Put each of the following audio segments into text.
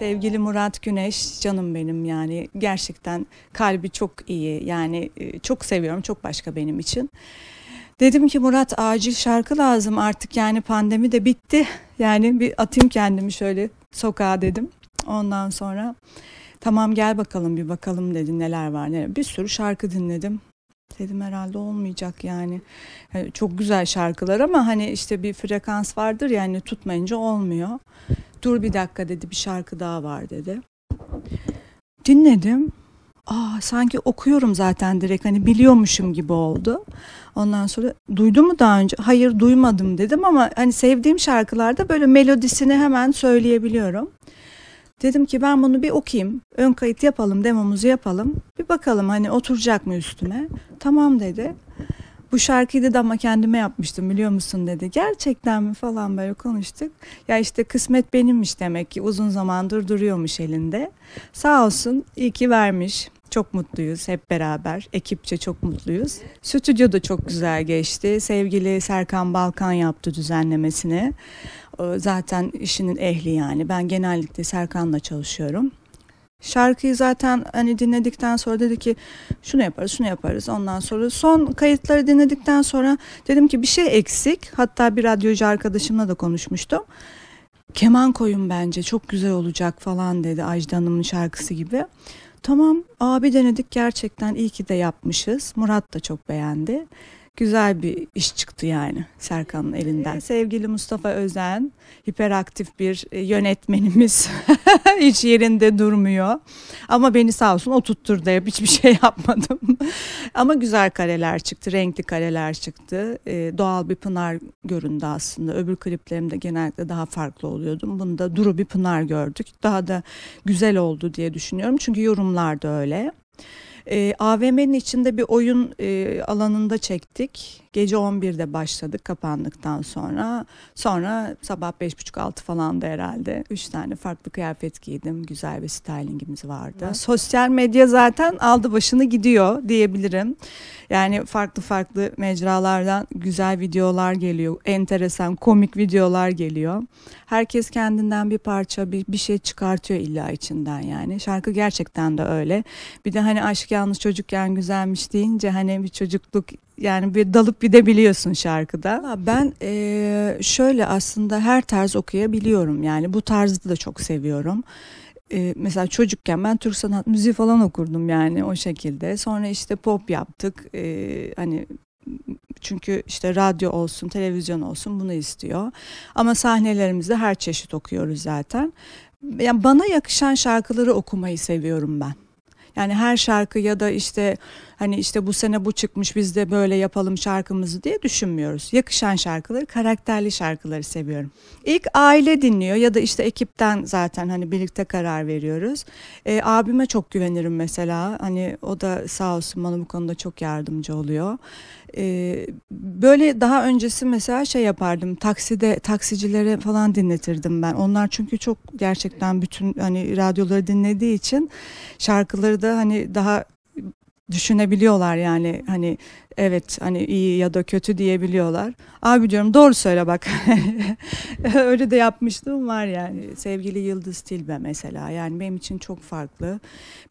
Sevgili Murat Güneş canım benim yani gerçekten kalbi çok iyi yani e, çok seviyorum çok başka benim için. Dedim ki Murat acil şarkı lazım artık yani pandemi de bitti. Yani bir atayım kendimi şöyle sokağa dedim. Ondan sonra tamam gel bakalım bir bakalım dedi neler var neler. Bir sürü şarkı dinledim. Dedim herhalde olmayacak yani. yani. E, çok güzel şarkılar ama hani işte bir frekans vardır yani tutmayınca olmuyor. Dur bir dakika dedi bir şarkı daha var dedi. Dinledim. Aa sanki okuyorum zaten direkt hani biliyormuşum gibi oldu. Ondan sonra duydu mu daha önce? Hayır duymadım dedim ama hani sevdiğim şarkılarda böyle melodisini hemen söyleyebiliyorum. Dedim ki ben bunu bir okuyayım. Ön kayıt yapalım, demomuzu yapalım. Bir bakalım hani oturacak mı üstüme? Tamam dedi bu şarkıyı dedi ama kendime yapmıştım biliyor musun dedi. Gerçekten mi falan böyle konuştuk. Ya işte kısmet benimmiş demek ki uzun zamandır duruyormuş elinde. Sağ olsun iyi ki vermiş. Çok mutluyuz hep beraber. Ekipçe çok mutluyuz. Stüdyo da çok güzel geçti. Sevgili Serkan Balkan yaptı düzenlemesini. Zaten işinin ehli yani. Ben genellikle Serkan'la çalışıyorum. Şarkıyı zaten hani dinledikten sonra dedi ki şunu yaparız şunu yaparız ondan sonra son kayıtları dinledikten sonra dedim ki bir şey eksik hatta bir radyocu arkadaşımla da konuşmuştum. Keman koyun bence çok güzel olacak falan dedi Ajda Hanım'ın şarkısı gibi. Tamam abi denedik gerçekten iyi ki de yapmışız. Murat da çok beğendi güzel bir iş çıktı yani Serkan'ın elinden. Sevgili Mustafa Özen, hiperaktif bir e, yönetmenimiz. Hiç yerinde durmuyor. Ama beni sağ olsun oturtturdu hep hiçbir şey yapmadım. Ama güzel kareler çıktı, renkli kareler çıktı. E, doğal bir pınar göründü aslında. Öbür kliplerimde genellikle daha farklı oluyordum. Bunda duru bir pınar gördük. Daha da güzel oldu diye düşünüyorum. Çünkü yorumlar da öyle. E, ee, AVM'nin içinde bir oyun e, alanında çektik. Gece 11'de başladık kapandıktan sonra. Sonra sabah 5.30-6 falan da herhalde. 3 tane farklı kıyafet giydim. Güzel bir stylingimiz vardı. Evet. Sosyal medya zaten aldı başını gidiyor diyebilirim. Yani farklı farklı mecralardan güzel videolar geliyor. Enteresan, komik videolar geliyor. Herkes kendinden bir parça, bir, bir şey çıkartıyor illa içinden yani. Şarkı gerçekten de öyle. Bir de hani aşk yalnız çocukken güzelmiş deyince hani bir çocukluk yani bir dalıp bir de biliyorsun şarkıda. Ben e, şöyle aslında her tarz okuyabiliyorum. Yani bu tarzı da çok seviyorum e, mesela çocukken ben Türk sanat müziği falan okurdum yani o şekilde. Sonra işte pop yaptık. E, hani çünkü işte radyo olsun, televizyon olsun bunu istiyor. Ama sahnelerimizde her çeşit okuyoruz zaten. Yani bana yakışan şarkıları okumayı seviyorum ben. Yani her şarkı ya da işte hani işte bu sene bu çıkmış biz de böyle yapalım şarkımızı diye düşünmüyoruz. Yakışan şarkıları, karakterli şarkıları seviyorum. İlk aile dinliyor ya da işte ekipten zaten hani birlikte karar veriyoruz. E, abime çok güvenirim mesela. Hani o da sağ olsun bana bu konuda çok yardımcı oluyor. E, böyle daha öncesi mesela şey yapardım. Takside taksicilere falan dinletirdim ben. Onlar çünkü çok gerçekten bütün hani radyoları dinlediği için şarkıları da hani daha düşünebiliyorlar yani hani evet hani iyi ya da kötü diyebiliyorlar. Abi diyorum doğru söyle bak. Öyle de yapmıştım var yani. Sevgili Yıldız Tilbe mesela yani benim için çok farklı.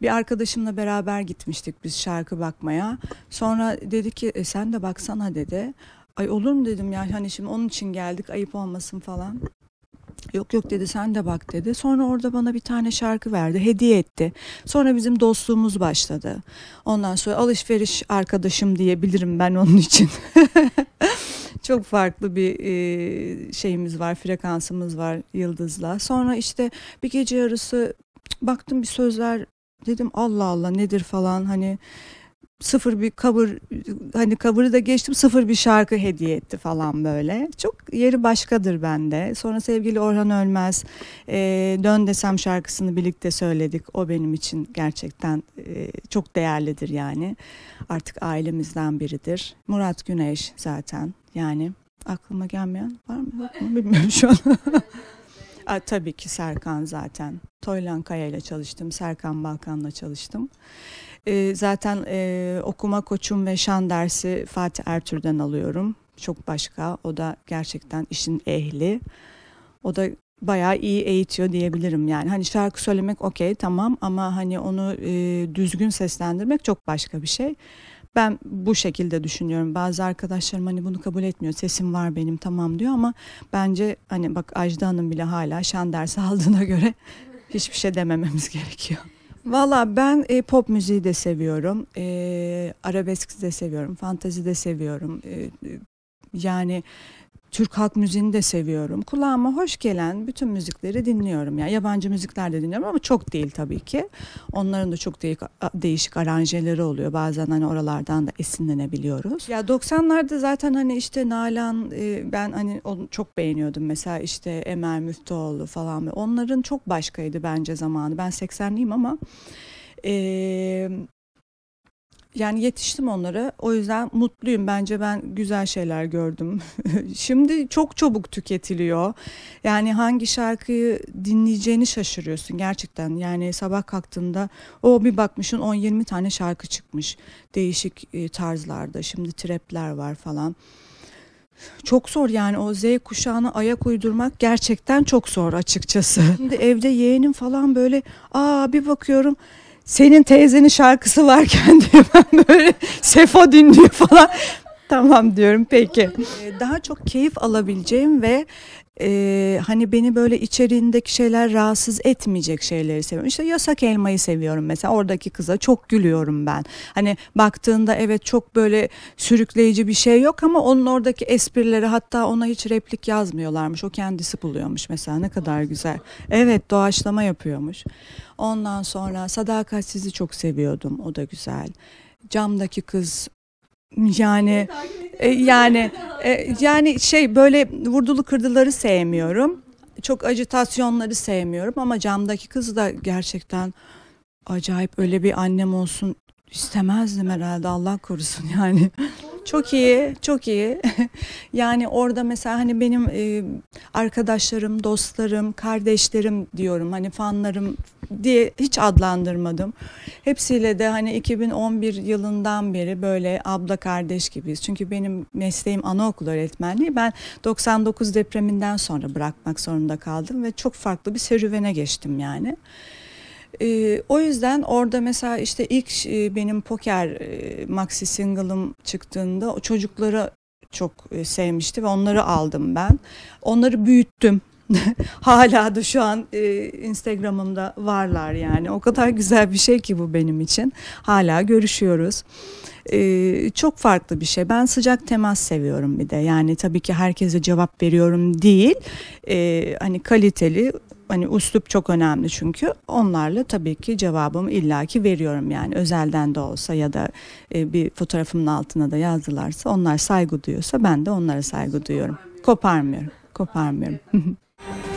Bir arkadaşımla beraber gitmiştik biz şarkı bakmaya. Sonra dedi ki e, sen de baksana dedi. Ay olur mu dedim ya hani şimdi onun için geldik ayıp olmasın falan. Yok yok dedi sen de bak dedi. Sonra orada bana bir tane şarkı verdi, hediye etti. Sonra bizim dostluğumuz başladı. Ondan sonra alışveriş arkadaşım diyebilirim ben onun için. Çok farklı bir e, şeyimiz var, frekansımız var Yıldız'la. Sonra işte bir gece yarısı baktım bir sözler dedim Allah Allah nedir falan hani sıfır bir cover hani cover'ı da geçtim sıfır bir şarkı hediye etti falan böyle. Çok yeri başkadır bende. Sonra sevgili Orhan Ölmez e, Dön Desem şarkısını birlikte söyledik. O benim için gerçekten e, çok değerlidir yani. Artık ailemizden biridir. Murat Güneş zaten yani aklıma gelmeyen var mı bilmiyorum şu an. A, tabii ki Serkan zaten. Toylan Kaya ile çalıştım, Serkan Balkan'la çalıştım. E, zaten e, okuma koçum ve şan dersi Fatih Ertür'den alıyorum. Çok başka. O da gerçekten işin ehli. O da bayağı iyi eğitiyor diyebilirim yani. Hani şarkı söylemek okey tamam ama hani onu e, düzgün seslendirmek çok başka bir şey. Ben bu şekilde düşünüyorum. Bazı arkadaşlarım hani bunu kabul etmiyor. Sesim var benim tamam diyor ama bence hani bak Ajda Hanım bile hala şan dersi aldığına göre hiçbir şey demememiz gerekiyor. Valla ben e, pop müziği de seviyorum, e, arabesk de seviyorum, fantazi de seviyorum. E, e yani Türk halk müziğini de seviyorum. Kulağıma hoş gelen bütün müzikleri dinliyorum. Yani yabancı müzikler de dinliyorum ama çok değil tabii ki. Onların da çok değişik, değişik aranjeleri oluyor. Bazen hani oralardan da esinlenebiliyoruz. Ya 90'larda zaten hani işte Nalan e, ben hani onu çok beğeniyordum. Mesela işte Emel Müftüoğlu falan. Onların çok başkaydı bence zamanı. Ben 80'liyim ama ee, yani yetiştim onlara. O yüzden mutluyum. Bence ben güzel şeyler gördüm. Şimdi çok çabuk tüketiliyor. Yani hangi şarkıyı dinleyeceğini şaşırıyorsun gerçekten. Yani sabah kalktığında o bir bakmışın 10-20 tane şarkı çıkmış. Değişik e, tarzlarda. Şimdi trapler var falan. Çok zor yani o Z kuşağına ayak uydurmak gerçekten çok zor açıkçası. Şimdi evde yeğenim falan böyle aa bir bakıyorum senin teyzenin şarkısı varken diyor ben böyle Sefo dinliyor falan. tamam diyorum peki. Ee, daha çok keyif alabileceğim ve e, hani beni böyle içeriğindeki şeyler rahatsız etmeyecek şeyleri seviyorum. İşte yasak elmayı seviyorum mesela oradaki kıza çok gülüyorum ben. Hani baktığında evet çok böyle sürükleyici bir şey yok ama onun oradaki esprileri hatta ona hiç replik yazmıyorlarmış. O kendisi buluyormuş mesela ne kadar güzel. Evet doğaçlama yapıyormuş. Ondan sonra Sadakat sizi çok seviyordum o da güzel. Camdaki kız yani e, yani e, yani şey böyle vurdulu kırdıları sevmiyorum. Çok acitasyonları sevmiyorum ama camdaki kız da gerçekten acayip öyle bir annem olsun istemezdim herhalde Allah korusun yani. Çok iyi, çok iyi. yani orada mesela hani benim e, arkadaşlarım, dostlarım, kardeşlerim diyorum. Hani fanlarım diye hiç adlandırmadım. Hepsiyle de hani 2011 yılından beri böyle abla kardeş gibiyiz. Çünkü benim mesleğim anaokul öğretmenliği. Ben 99 depreminden sonra bırakmak zorunda kaldım ve çok farklı bir serüvene geçtim yani. Ee, o yüzden orada mesela işte ilk e, benim poker e, maxi single'ım çıktığında o çocuklara çok e, sevmişti ve onları aldım ben. Onları büyüttüm Hala da şu an e, Instagram'ımda varlar yani. O kadar güzel bir şey ki bu benim için. Hala görüşüyoruz. E, çok farklı bir şey. Ben sıcak temas seviyorum bir de. Yani tabii ki herkese cevap veriyorum değil. E, hani kaliteli hani üslup çok önemli çünkü onlarla tabii ki cevabımı illaki veriyorum yani özelden de olsa ya da e, bir fotoğrafımın altına da yazdılarsa onlar saygı duyuyorsa ben de onlara saygı duyuyorum. Koparmıyorum. Koparmıyorum. Thank you